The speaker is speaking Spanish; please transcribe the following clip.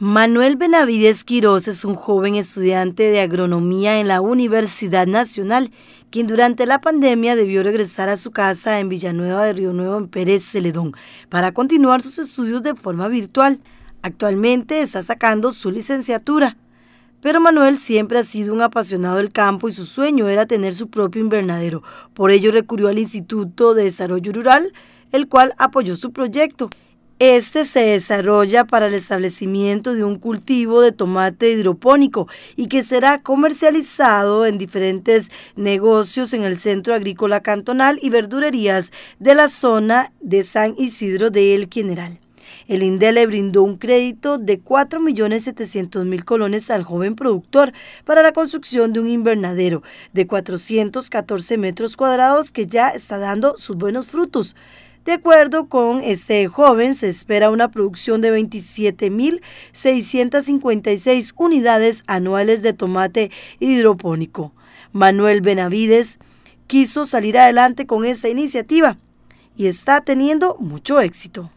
Manuel Benavides Quirós es un joven estudiante de agronomía en la Universidad Nacional, quien durante la pandemia debió regresar a su casa en Villanueva de Río Nuevo, en Pérez Celedón, para continuar sus estudios de forma virtual. Actualmente está sacando su licenciatura. Pero Manuel siempre ha sido un apasionado del campo y su sueño era tener su propio invernadero. Por ello recurrió al Instituto de Desarrollo Rural, el cual apoyó su proyecto. Este se desarrolla para el establecimiento de un cultivo de tomate hidropónico y que será comercializado en diferentes negocios en el Centro Agrícola Cantonal y verdurerías de la zona de San Isidro de El General. El INDE le brindó un crédito de 4.700.000 colones al joven productor para la construcción de un invernadero de 414 metros cuadrados que ya está dando sus buenos frutos. De acuerdo con este joven, se espera una producción de 27.656 unidades anuales de tomate hidropónico. Manuel Benavides quiso salir adelante con esta iniciativa y está teniendo mucho éxito.